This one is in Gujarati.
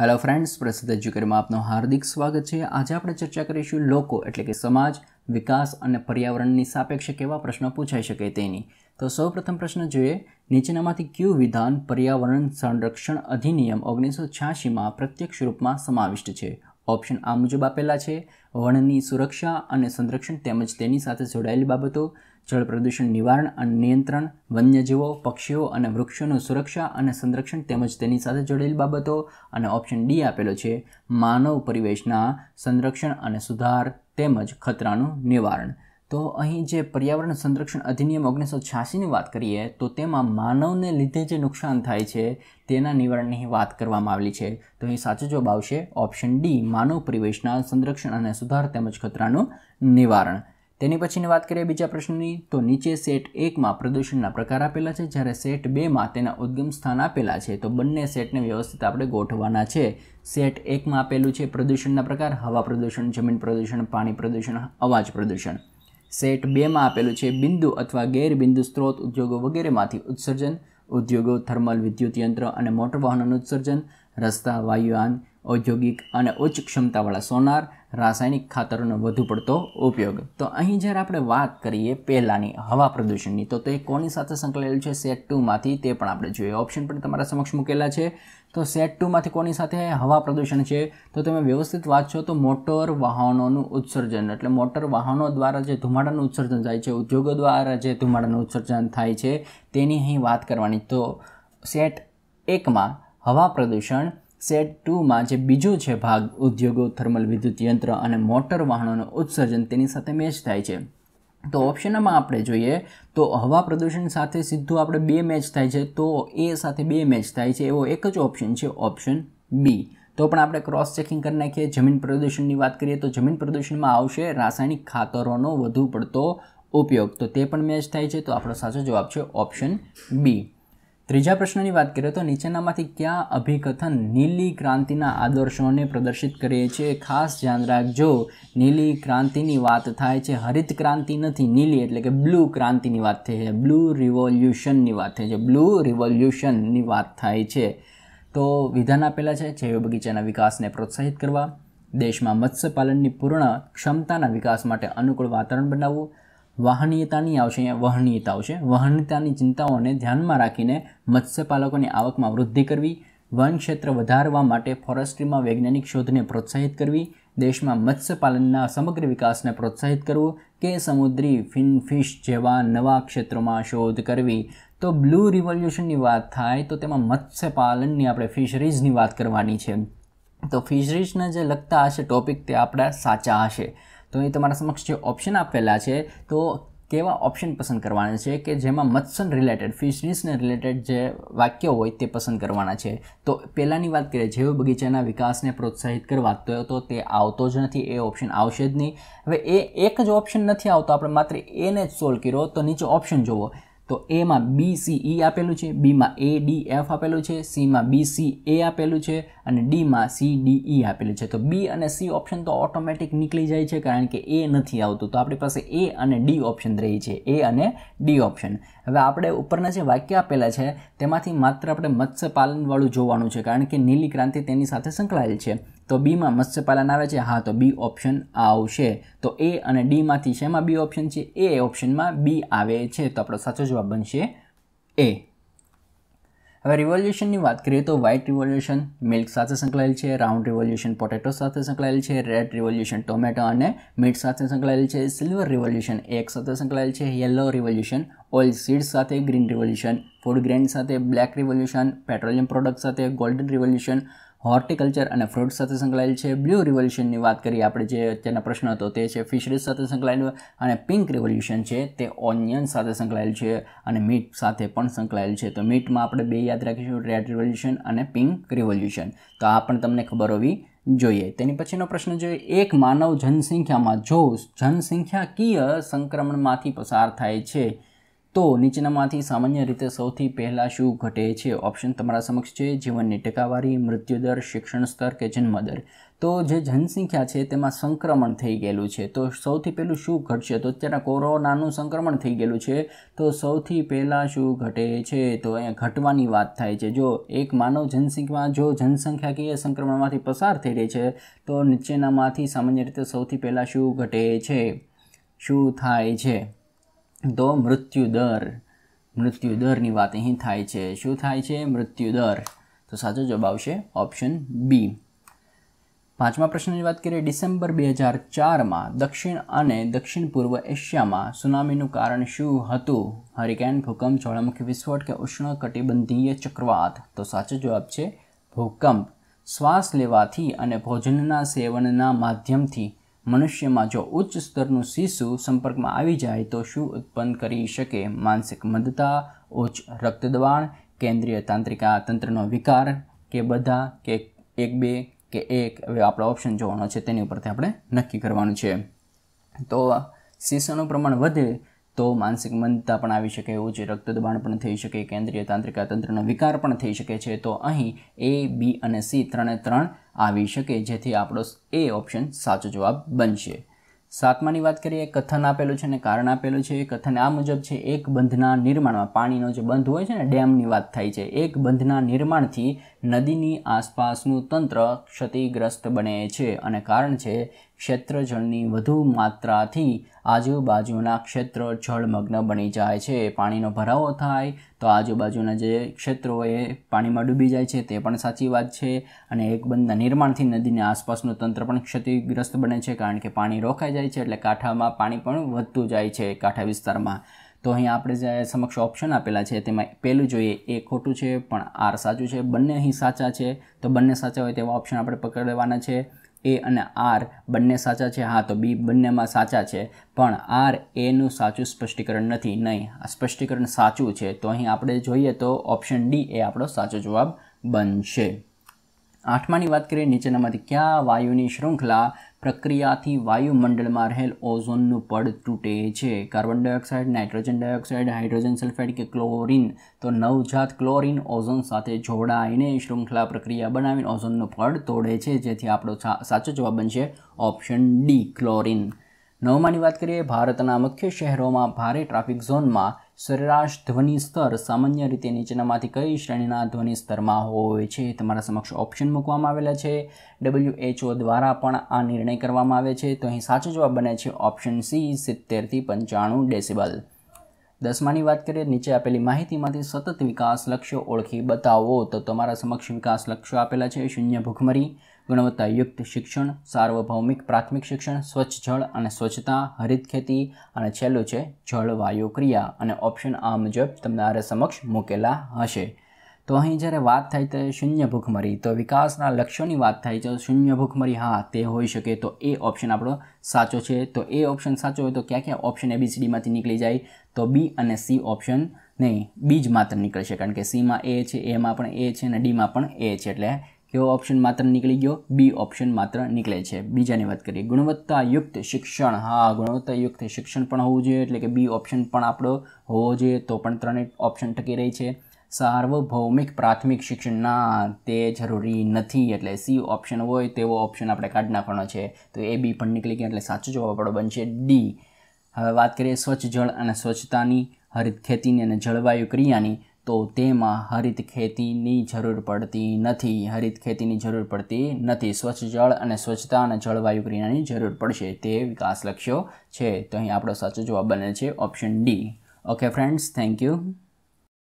હેલો ફ્રેન્ડ્સ પ્રસિદ્ધ એજ્યુકેટમાં આપનું હાર્દિક સ્વાગત છે આજે આપણે ચર્ચા કરીશું લોકો એટલે કે સમાજ વિકાસ અને પર્યાવરણની સાપેક્ષે કેવા પ્રશ્નો પૂછાઈ શકે તેની તો સૌપ્રથમ પ્રશ્ન જોઈએ નીચેનામાંથી કયું વિધાન પર્યાવરણ સંરક્ષણ અધિનિયમ ઓગણીસો છ્યાસીમાં પ્રત્યક્ષ રૂપમાં સમાવિષ્ટ છે ઓપ્શન આ મુજબ આપેલા છે વણની સુરક્ષા અને સંરક્ષણ તેમજ તેની સાથે જોડાયેલી બાબતો જળ પ્રદૂષણ નિવારણ અને નિયંત્રણ વન્યજીવો પક્ષીઓ અને વૃક્ષોનું સુરક્ષા અને સંરક્ષણ તેમજ તેની સાથે જોડાયેલી બાબતો અને ઓપ્શન ડી આપેલો છે માનવ પરિવેશના સંરક્ષણ અને સુધાર તેમજ ખતરાનું નિવારણ તો અહીં જે પર્યાવરણ સંરક્ષણ અધિનિયમ ઓગણીસો છ્યાસીની વાત કરીએ તો તેમાં માનવને લીધે જે નુકસાન થાય છે તેના નિવારણની વાત કરવામાં આવેલી છે તો અહીં સાચો જવાબ આવશે ઓપ્શન ડી માનવ પરિવેશના સંરક્ષણ અને સુધાર તેમજ ખતરાનું નિવારણ તેની પછીની વાત કરીએ બીજા પ્રશ્નની તો નીચે સેટ એકમાં પ્રદૂષણના પ્રકાર આપેલા છે જ્યારે સેટ બેમાં તેના ઉદ્ગમ સ્થાન આપેલા છે તો બંને સેટને વ્યવસ્થિત આપણે ગોઠવાના છે સેટ એકમાં આપેલું છે પ્રદૂષણના પ્રકાર હવા પ્રદૂષણ જમીન પ્રદૂષણ પાણી પ્રદૂષણ અવાજ પ્રદૂષણ સેટ બેમાં આપેલું છે બિંદુ અથવા ગેરબિંદુ સ્ત્રોત ઉદ્યોગો વગેરેમાંથી ઉત્સર્જન ઉદ્યોગો થર્મલ વિદ્યુત યંત્ર અને મોટર વાહનોનું ઉત્સર્જન રસ્તા વાયુયાન ઔદ્યોગિક અને ઉચ્ચ ક્ષમતાવાળા સોનાર રાસાયણિક ખાતરોનો વધુ પડતો ઉપયોગ તો અહીં જ્યારે આપણે વાત કરીએ પહેલાંની હવા પ્રદૂષણની તો તે કોની સાથે સંકળાયેલું છે સેટ ટુમાંથી તે પણ આપણે જોઈએ ઓપ્શન પણ તમારા સમક્ષ મૂકેલા છે તો સેટ ટુમાંથી કોની સાથે હવા પ્રદૂષણ છે તો તમે વ્યવસ્થિત વાંચશો તો મોટર વાહનોનું ઉત્સર્જન એટલે મોટર વાહનો દ્વારા જે ધુમાડાનું ઉત્સર્જન થાય છે ઉદ્યોગો દ્વારા જે ધુમાડાનું ઉત્સર્જન થાય છે તેની અહીં વાત કરવાની તો સેટ એકમાં હવા પ્રદૂષણ સેટ ટુમાં જે બીજો છે ભાગ ઉદ્યોગો થર્મલ વિદ્યુત યંત્ર અને મોટર વાહનોનું ઉત્સર્જન તેની સાથે મેચ થાય છે તો ઓપ્શનમાં આપણે જોઈએ તો હવા પ્રદૂષણ સાથે સીધું આપણે બે મેચ થાય છે તો એ સાથે બે મેચ થાય છે એવો એક જ ઓપ્શન છે ઓપ્શન બી તો પણ આપણે ક્રોસ ચેકિંગ કરી નાખીએ જમીન પ્રદૂષણની વાત કરીએ તો જમીન પ્રદૂષણમાં આવશે રાસાયણિક ખાતરોનો વધુ પડતો ઉપયોગ તો તે પણ મેચ થાય છે તો આપણો સાચો જવાબ છે ઓપ્શન બી ત્રીજા પ્રશ્નની વાત કરીએ તો નીચેનામાંથી કયા અભિકથન નીલી ક્રાંતિના આદર્શોને પ્રદર્શિત કરીએ છીએ ખાસ ધ્યાન રાખજો નીલી ક્રાંતિની વાત થાય છે હરિત ક્રાંતિ નથી નીલી એટલે કે બ્લુ ક્રાંતિની વાત થઈ છે બ્લુ રિવોલ્યુશનની વાત થઈ છે બ્લુ રિવોલ્યુશનની વાત થાય છે તો વિધાન આપેલા છે જૈવ બગીચાના વિકાસને પ્રોત્સાહિત કરવા દેશમાં મત્સ્યપાલનની પૂર્ણ ક્ષમતાના વિકાસ માટે અનુકૂળ વાતાવરણ બનાવવું વાહનીયતાની આવશે અહીંયા વહનીયતા આવશે વહનીયતાની ચિંતાઓને ધ્યાનમાં રાખીને મત્સ્યપાલકોની આવકમાં વૃદ્ધિ કરવી વન ક્ષેત્ર વધારવા માટે ફોરેસ્ટ્રીમાં વૈજ્ઞાનિક શોધને પ્રોત્સાહિત કરવી દેશમાં મત્સ્યપાલનના સમગ્ર વિકાસને પ્રોત્સાહિત કરવું કે સમુદ્રી ફિનફિશ જેવા નવા ક્ષેત્રોમાં શોધ કરવી તો બ્લુ રિવોલ્યુશનની વાત થાય તો તેમાં મત્સ્યપાલનની આપણે ફિશરીઝની વાત કરવાની છે તો ફિશરીઝના જે લગતા હશે ટોપિક તે આપણા સાચા હશે તો અહીં તમારા સમક્ષ જે ઓપ્શન આપેલા છે તો કેવા ઓપ્શન પસંદ કરવાના છે કે જેમાં મત્સન રિલેટેડ ફિશરીઝને રિલેટેડ જે વાક્યો હોય તે પસંદ કરવાના છે તો પહેલાંની વાત કરીએ જૈવ બગીચાના વિકાસને પ્રોત્સાહિત કરવા તો તે આવતો જ નથી એ ઓપ્શન આવશે જ નહીં હવે એ એક જ ઓપ્શન નથી આવતો આપણે માત્ર એને જ સોલ્વ કર્યો તો નીચે ઓપ્શન જુઓ તો એમાં બી સી ઈ e આપેલું છે બીમાં એ ડી એફ આપેલું છે સીમાં બી સી એ આપેલું છે અને ડીમાં સી ડી ઈ e આપેલું છે તો બી અને સી ઓપ્શન તો ઓટોમેટિક નીકળી જાય છે કારણ કે એ નથી આવતું તો આપણી પાસે એ અને ડી ઓપ્શન રહી છે એ અને ડી ઓપ્શન હવે આપણે ઉપરના જે વાક્ય આપેલા છે તેમાંથી માત્ર આપણે મત્સ્યપાલનવાળું જોવાનું છે કારણ કે નીલી ક્રાંતિ તેની સાથે સંકળાયેલ છે તો બીમાં મત્સ્યપાલન આવે છે હા તો બી ઓપ્શન આવશે તો એ અને ડીમાંથી શેમાં બી ઓપ્શન છે એ ઓપ્શનમાં બી આવે છે તો આપણો સાચો જવાબ બનશે એ હવે રિવોલ્યુશનની વાત કરીએ તો વ્હાઇટ રિવોલ્યુશન મિલ્ક સાથે સંકળાયેલ છે રાઉન્ડ રિવોલ્યુશન પોટેટો સાથે સંકળાયેલ છે રેડ રિવોલ્યુશન ટોમેટો અને મીટ સાથે સંકળાયેલ છે સિલ્વર રિવોલ્યુશન એક સાથે સંકળાયેલ છે યલો રિવોલ્યુશન ઓઇલ સીડ્સ સાથે ગ્રીન રિવોલ્યુશન ફૂડ ગ્રેન સાથે બ્લેક રિવોલ્યુશન પેટ્રોલિયમ પ્રોડક્ટ સાથે ગોલ્ડન રિવોલ્યુશન હોર્ટિકલ્ચર અને ફ્રૂટ સાથે સંકળાયેલ છે બ્લુ રિવોલ્યુશનની વાત કરીએ આપણે જે અત્યારના પ્રશ્ન હતો તે છે ફિશરીઝ સાથે સંકળાયેલું અને પિંક રિવોલ્યુશન છે તે ઓનિયન સાથે સંકળાયેલ છે અને મીટ સાથે પણ સંકળાયેલ છે તો મીટમાં આપણે બે યાદ રાખીશું રેડ રિવોલ્યુશન અને પિંક રિવોલ્યુશન તો આ પણ તમને ખબર હોવી જોઈએ તેની પછીનો પ્રશ્ન જોઈએ એક માનવ જનસંખ્યામાં જો જનસંખ્યાકીય સંક્રમણમાંથી પસાર થાય છે તો નીચેનામાંથી સામાન્ય રીતે સૌથી પહેલાં શું ઘટે છે ઓપ્શન તમારા સમક્ષ છે જીવનની ટકાવારી મૃત્યુદર શિક્ષણ સ્તર કે જન્મદર તો જે જનસંખ્યા છે તેમાં સંક્રમણ થઈ ગયેલું છે તો સૌથી પહેલું શું ઘટશે તો અત્યારે કોરોનાનું સંક્રમણ થઈ ગયેલું છે તો સૌથી પહેલાં શું ઘટે છે તો અહીંયા ઘટવાની વાત થાય છે જો એક માનવ જનસંખ્યા જો જનસંખ્યાકીય સંક્રમણમાંથી પસાર થઈ રહી છે તો નીચેનામાંથી સામાન્ય રીતે સૌથી પહેલાં શું ઘટે છે શું થાય છે તો મૃત્યુદર મૃત્યુદરની વાત અહીં થાય છે શું થાય છે મૃત્યુદર તો સાચો જવાબ આવશે ઓપ્શન બી પાંચમા પ્રશ્નની વાત કરીએ ડિસેમ્બર બે હજાર ચારમાં દક્ષિણ અને દક્ષિણ પૂર્વ એશિયામાં સુનામીનું કારણ શું હતું હરિકેન ભૂકંપ જ્વાળામુખી વિસ્ફોટ કે ઉષ્ણકટિબંધીય ચક્રવાત તો સાચો જવાબ છે ભૂકંપ શ્વાસ લેવાથી અને ભોજનના સેવનના માધ્યમથી મનુષ્યમાં જો ઉચ્ચ સ્તરનું શિશુ સંપર્કમાં આવી જાય તો શું ઉત્પન્ન કરી શકે માનસિક મંદતા ઉચ્ચ રક્તદબાણ કેન્દ્રીય તાંત્રિકા તંત્રનો વિકાર કે બધા કે એક બે કે એક હવે આપણો ઓપ્શન જોવાનો છે તેની ઉપરથી આપણે નક્કી કરવાનું છે તો શિશુનું પ્રમાણ વધે તો માનસિક મંદતા પણ આવી શકે એવું છે રક્ત દબાણ પણ થઈ શકે કેન્દ્રીય તાંત્રિકા તંત્રનો વિકાર પણ થઈ શકે છે તો અહીં એ બી અને સી ત્રણે ત્રણ આવી શકે જેથી આપણો એ ઓપ્શન સાચો જવાબ બનશે સાતમાની વાત કરીએ કથન આપેલું છે અને કારણ આપેલું છે એ કથન આ મુજબ છે એક બંધના નિર્માણમાં પાણીનો જે બંધ હોય છે ને ડેમની વાત થાય છે એક બંધના નિર્માણથી નદીની આસપાસનું તંત્ર ક્ષતિગ્રસ્ત બને છે અને કારણ છે ક્ષેત્રજળની વધુ માત્રાથી આજુબાજુના ક્ષેત્રો જળમગ્ન બની જાય છે પાણીનો ભરાવો થાય તો આજુબાજુના જે ક્ષેત્રો એ પાણીમાં ડૂબી જાય છે તે પણ સાચી વાત છે અને એક બંધના નિર્માણથી નદીની આસપાસનું તંત્ર પણ ક્ષતિગ્રસ્ત બને છે કારણ કે પાણી રોકાઈ જાય છે એટલે કાંઠામાં પાણી પણ વધતું જાય છે કાંઠા વિસ્તારમાં તો અહીં આપણે જે સમક્ષ ઓપ્શન આપેલા છે તેમાં પહેલું જોઈએ એ ખોટું છે પણ આર સાચું છે બંને અહીં સાચા છે તો બંને સાચા હોય તેવા ઓપ્શન આપણે પકડવાના છે એ અને આર બંને સાચા છે હા તો બી બંનેમાં સાચા છે પણ આર એનું સાચું સ્પષ્ટીકરણ નથી નહીં આ સ્પષ્ટીકરણ સાચું છે તો અહીં આપણે જોઈએ તો ઓપ્શન ડી એ આપણો સાચો જવાબ બનશે આઠમાની વાત કરીએ નીચેનામાંથી કયા વાયુની શૃંખલા પ્રક્રિયાથી વાયુમંડળમાં રહેલ ઓઝોનનું પડ તૂટે છે carbon dioxide nitrogen dioxide hydrogen sulphide કે ક્લોરિન તો નવજાત ક્લોરિન ઓઝોન સાથે જોડાઈને શૃંખલા પ્રક્રિયા બનાવીને ઓઝોનનું પડ તોડે છે જેથી આપણો સાચો જવાબ બનશે ઓપ્શન ડી ક્લોરિન નવમાની વાત કરીએ ભારતના મુખ્ય શહેરોમાં ભારે ટ્રાફિક ઝોનમાં સરેરાશ ધ્વનિ સ્તર સામાન્ય રીતે નીચેનામાંથી કઈ શ્રેણીના ધ્વનિ સ્તરમાં હોય છે તમારા સમક્ષ ઓપ્શન મૂકવામાં આવેલા છે ડબલ્યુએચઓ દ્વારા પણ આ નિર્ણય કરવામાં આવે છે તો અહીં સાચો જવાબ બને છે ઓપ્શન સી સિત્તેરથી પંચાણું ડેસિબલ દસમાની વાત કરીએ નીચે આપેલી માહિતીમાંથી સતત વિકાસ લક્ષ્યો ઓળખી બતાવો તો તમારા સમક્ષ વિકાસ લક્ષ્યો આપેલા છે શૂન્ય ભૂખમરી ગુણવત્તાયુક્ત શિક્ષણ સાર્વભૌમિક પ્રાથમિક શિક્ષણ સ્વચ્છ જળ અને સ્વચ્છતા હરિત ખેતી અને છેલ્લું છે જળવાયુ ક્રિયા અને ઓપ્શન આ મુજબ તમારા સમક્ષ મૂકેલા હશે તો અહીં જ્યારે વાત થાય તો શૂન્ય ભૂખમરી તો વિકાસના લક્ષ્યોની વાત થાય છે શૂન્ય ભૂખમરી હા તે હોઈ શકે તો એ ઓપ્શન આપણો સાચો છે તો એ ઓપ્શન સાચો હોય તો ક્યાં ક્યાં ઓપ્શન એબીસીડીમાંથી નીકળી જાય તો બી અને સી ઓપ્શન નહીં બી જ માત્ર નીકળશે કારણ કે સીમાં એ છે એમાં પણ એ છે અને ડીમાં પણ એ છે એટલે કયો ઓપ્શન માત્ર નીકળી ગયો બી ઓપ્શન માત્ર નીકળે છે બીજાની વાત કરીએ ગુણવત્તાયુક્ત શિક્ષણ હા ગુણવત્તાયુક્ત શિક્ષણ પણ હોવું જોઈએ એટલે કે બી ઓપ્શન પણ આપણો હોવો જોઈએ તો પણ ત્રણેય ઓપ્શન ટકી રહી છે સાર્વભૌમિક પ્રાથમિક શિક્ષણ ના તે જરૂરી નથી એટલે સી ઓપ્શન હોય તેવો ઓપ્શન આપણે કાઢી નાખવાનો છે તો એ બી પણ નીકળી ગયા એટલે સાચો જવાબ આપણો બનશે ડી હવે વાત કરીએ સ્વચ્છ જળ અને સ્વચ્છતાની હરિત ખેતીની અને જળવાયુ ક્રિયાની તો તેમાં હરિત ખેતીની જરૂર પડતી નથી હરિત ખેતીની જરૂર પડતી નથી સ્વચ્છ જળ અને સ્વચ્છતા અને જળવાયુ ક્રિયાની જરૂર પડશે તે વિકાસ લક્ષ્યો છે તો અહીં આપણો સાચો જવાબ બને છે option D okay friends thank you